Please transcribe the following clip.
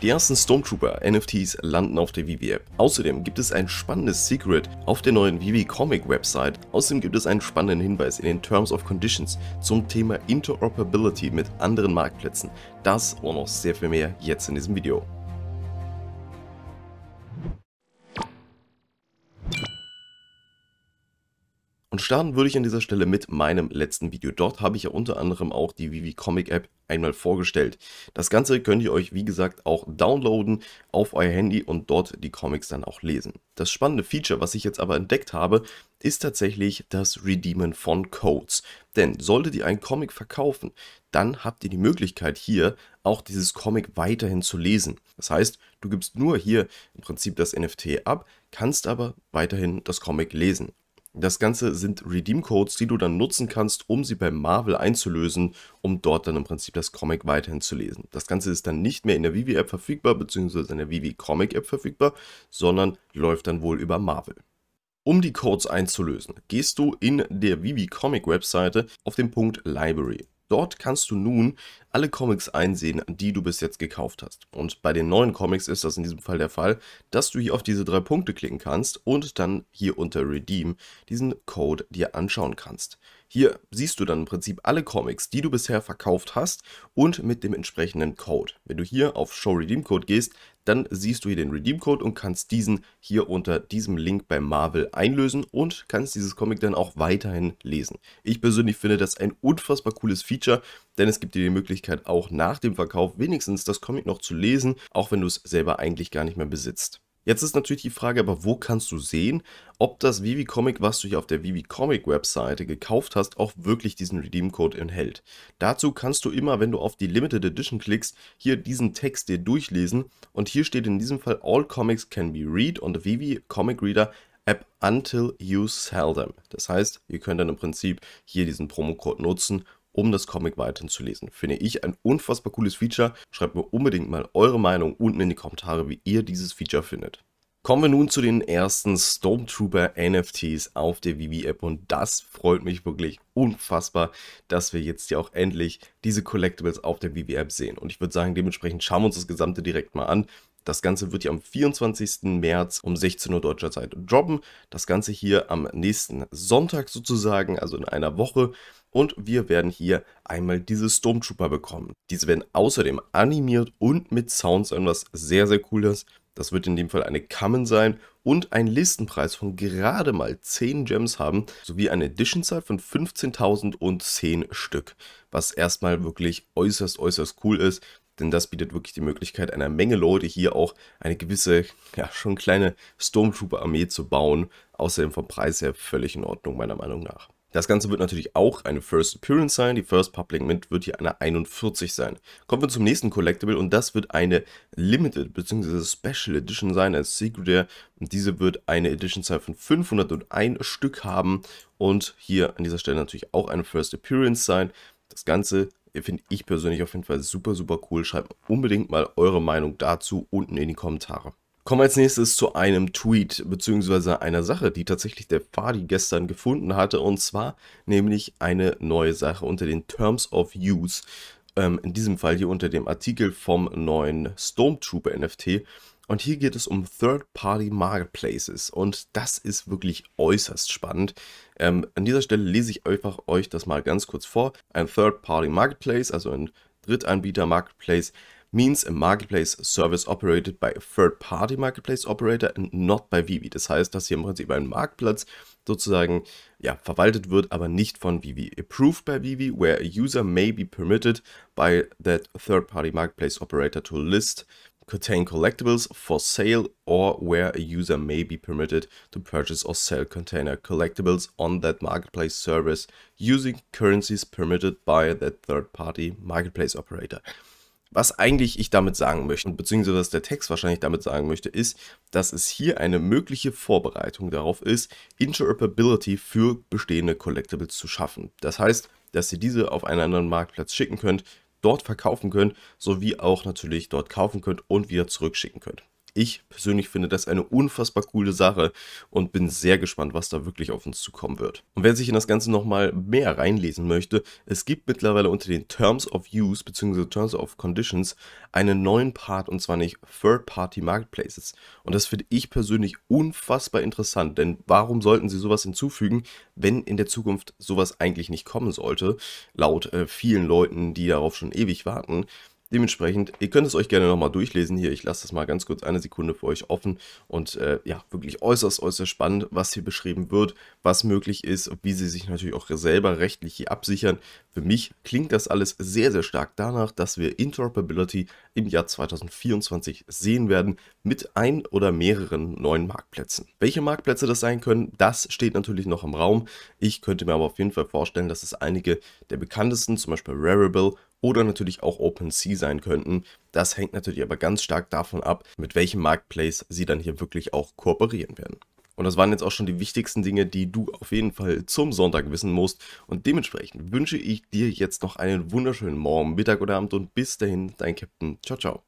Die ersten Stormtrooper NFTs landen auf der Vivi App. Außerdem gibt es ein spannendes Secret auf der neuen Vivi Comic Website. Außerdem gibt es einen spannenden Hinweis in den Terms of Conditions zum Thema Interoperability mit anderen Marktplätzen. Das und noch sehr viel mehr jetzt in diesem Video. Und starten würde ich an dieser Stelle mit meinem letzten Video. Dort habe ich ja unter anderem auch die Vivi Comic App einmal vorgestellt. Das Ganze könnt ihr euch, wie gesagt, auch downloaden auf euer Handy und dort die Comics dann auch lesen. Das spannende Feature, was ich jetzt aber entdeckt habe, ist tatsächlich das Redeemen von Codes. Denn solltet ihr einen Comic verkaufen, dann habt ihr die Möglichkeit hier auch dieses Comic weiterhin zu lesen. Das heißt, du gibst nur hier im Prinzip das NFT ab, kannst aber weiterhin das Comic lesen. Das Ganze sind Redeem-Codes, die du dann nutzen kannst, um sie bei Marvel einzulösen, um dort dann im Prinzip das Comic weiterhin zu lesen. Das Ganze ist dann nicht mehr in der Vivi-App verfügbar, beziehungsweise in der Vivi-Comic-App verfügbar, sondern läuft dann wohl über Marvel. Um die Codes einzulösen, gehst du in der Vivi Comic Webseite auf den Punkt Library. Dort kannst du nun alle Comics einsehen, die du bis jetzt gekauft hast. Und bei den neuen Comics ist das in diesem Fall der Fall, dass du hier auf diese drei Punkte klicken kannst und dann hier unter Redeem diesen Code dir anschauen kannst. Hier siehst du dann im Prinzip alle Comics, die du bisher verkauft hast und mit dem entsprechenden Code. Wenn du hier auf Show Redeem Code gehst, dann siehst du hier den Redeem Code und kannst diesen hier unter diesem Link bei Marvel einlösen und kannst dieses Comic dann auch weiterhin lesen. Ich persönlich finde das ein unfassbar cooles Feature, denn es gibt dir die Möglichkeit, auch nach dem Verkauf wenigstens das Comic noch zu lesen, auch wenn du es selber eigentlich gar nicht mehr besitzt. Jetzt ist natürlich die Frage, aber wo kannst du sehen, ob das Vivi Comic, was du hier auf der Vivi Comic Webseite gekauft hast, auch wirklich diesen Redeem Code enthält? Dazu kannst du immer, wenn du auf die Limited Edition klickst, hier diesen Text dir durchlesen und hier steht in diesem Fall All Comics can be read on the Vivi Comic Reader App until you sell them. Das heißt, ihr könnt dann im Prinzip hier diesen Promo Code nutzen um das Comic weiterhin zu lesen. Finde ich ein unfassbar cooles Feature. Schreibt mir unbedingt mal eure Meinung unten in die Kommentare, wie ihr dieses Feature findet. Kommen wir nun zu den ersten Stormtrooper NFTs auf der Vivi app und das freut mich wirklich unfassbar, dass wir jetzt ja auch endlich diese Collectibles auf der Vivi app sehen. Und ich würde sagen, dementsprechend schauen wir uns das Gesamte direkt mal an das Ganze wird ja am 24. März um 16 Uhr deutscher Zeit droppen. Das Ganze hier am nächsten Sonntag sozusagen, also in einer Woche. Und wir werden hier einmal diese Stormtrooper bekommen. Diese werden außerdem animiert und mit Sounds an was sehr, sehr cooles. Das wird in dem Fall eine Kammen sein und einen Listenpreis von gerade mal 10 Gems haben, sowie eine Edition-Zahl von 15.010 Stück, was erstmal wirklich äußerst, äußerst cool ist denn das bietet wirklich die Möglichkeit, einer Menge Leute hier auch eine gewisse, ja, schon kleine Stormtrooper-Armee zu bauen. Außerdem vom Preis her völlig in Ordnung, meiner Meinung nach. Das Ganze wird natürlich auch eine First Appearance sein. Die First Public Mint wird hier eine 41 sein. Kommen wir zum nächsten Collectible und das wird eine Limited bzw. Special Edition sein, als Secret Air. Und diese wird eine edition von 501 Stück haben und hier an dieser Stelle natürlich auch eine First Appearance sein. Das Ganze Finde ich persönlich auf jeden Fall super, super cool. Schreibt unbedingt mal eure Meinung dazu unten in die Kommentare. Kommen wir als nächstes zu einem Tweet bzw. einer Sache, die tatsächlich der Fadi gestern gefunden hatte und zwar nämlich eine neue Sache unter den Terms of Use ähm, in diesem Fall hier unter dem Artikel vom neuen Stormtrooper NFT. Und hier geht es um Third-Party Marketplaces und das ist wirklich äußerst spannend. Ähm, an dieser Stelle lese ich einfach euch das mal ganz kurz vor. Ein Third-Party Marketplace, also ein Drittanbieter Marketplace, means a Marketplace Service operated by a Third-Party Marketplace Operator and not by Vivi. Das heißt, dass hier im Prinzip ein Marktplatz sozusagen ja, verwaltet wird, aber nicht von Vivi. Approved by Vivi, where a user may be permitted by that Third-Party Marketplace Operator to list contain collectibles for sale or where a user may be permitted to purchase or sell container collectibles on that marketplace service using currencies permitted by that third-party marketplace operator. Was eigentlich ich damit sagen möchte, beziehungsweise was der Text wahrscheinlich damit sagen möchte, ist, dass es hier eine mögliche Vorbereitung darauf ist, Interoperability für bestehende Collectibles zu schaffen. Das heißt, dass ihr diese auf einen anderen Marktplatz schicken könnt, dort verkaufen könnt, sowie auch natürlich dort kaufen könnt und wieder zurückschicken könnt ich persönlich finde das eine unfassbar coole Sache und bin sehr gespannt, was da wirklich auf uns zukommen wird. Und wer sich in das Ganze nochmal mehr reinlesen möchte, es gibt mittlerweile unter den Terms of Use bzw. Terms of Conditions einen neuen Part und zwar nicht Third-Party Marketplaces. Und das finde ich persönlich unfassbar interessant, denn warum sollten sie sowas hinzufügen, wenn in der Zukunft sowas eigentlich nicht kommen sollte, laut äh, vielen Leuten, die darauf schon ewig warten. Dementsprechend, ihr könnt es euch gerne nochmal durchlesen hier. Ich lasse das mal ganz kurz eine Sekunde für euch offen. Und äh, ja, wirklich äußerst, äußerst spannend, was hier beschrieben wird, was möglich ist, wie sie sich natürlich auch selber rechtlich hier absichern. Für mich klingt das alles sehr, sehr stark danach, dass wir Interoperability im Jahr 2024 sehen werden mit ein oder mehreren neuen Marktplätzen. Welche Marktplätze das sein können, das steht natürlich noch im Raum. Ich könnte mir aber auf jeden Fall vorstellen, dass es einige der bekanntesten, zum Beispiel Rarible oder natürlich auch OpenSea sein könnten. Das hängt natürlich aber ganz stark davon ab, mit welchem Marketplace sie dann hier wirklich auch kooperieren werden. Und das waren jetzt auch schon die wichtigsten Dinge, die du auf jeden Fall zum Sonntag wissen musst. Und dementsprechend wünsche ich dir jetzt noch einen wunderschönen Morgen, Mittag oder Abend und bis dahin, dein Captain. Ciao, ciao.